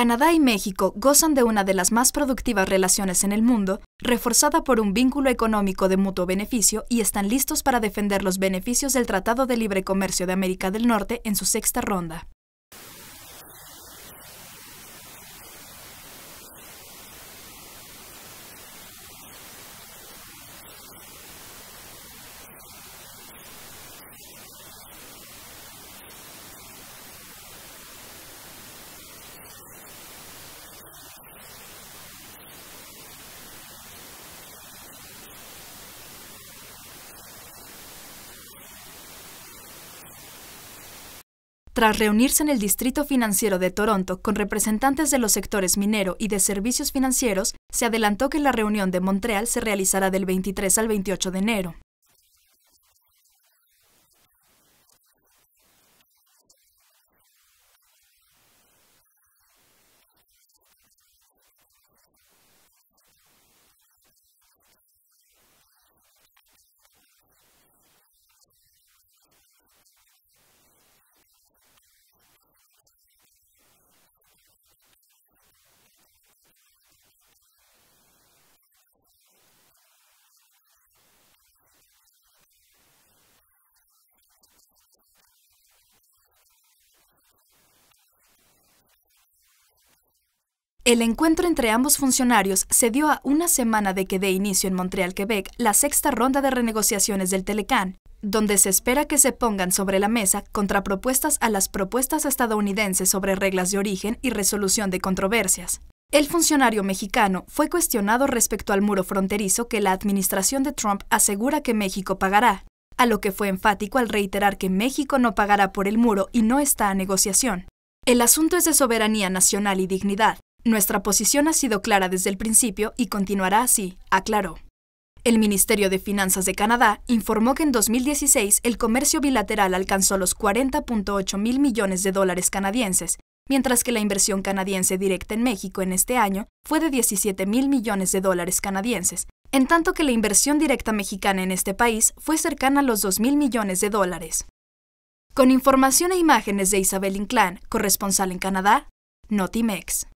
Canadá y México gozan de una de las más productivas relaciones en el mundo, reforzada por un vínculo económico de mutuo beneficio y están listos para defender los beneficios del Tratado de Libre Comercio de América del Norte en su sexta ronda. Tras reunirse en el Distrito Financiero de Toronto con representantes de los sectores minero y de servicios financieros, se adelantó que la reunión de Montreal se realizará del 23 al 28 de enero. El encuentro entre ambos funcionarios se dio a una semana de que dé inicio en Montreal, Quebec, la sexta ronda de renegociaciones del Telecán, donde se espera que se pongan sobre la mesa contrapropuestas a las propuestas estadounidenses sobre reglas de origen y resolución de controversias. El funcionario mexicano fue cuestionado respecto al muro fronterizo que la administración de Trump asegura que México pagará, a lo que fue enfático al reiterar que México no pagará por el muro y no está a negociación. El asunto es de soberanía nacional y dignidad, nuestra posición ha sido clara desde el principio y continuará así, aclaró. El Ministerio de Finanzas de Canadá informó que en 2016 el comercio bilateral alcanzó los 40.8 mil millones de dólares canadienses, mientras que la inversión canadiense directa en México en este año fue de 17 mil millones de dólares canadienses, en tanto que la inversión directa mexicana en este país fue cercana a los 2 mil millones de dólares. Con información e imágenes de Isabel Inclán, corresponsal en Canadá, Notimex.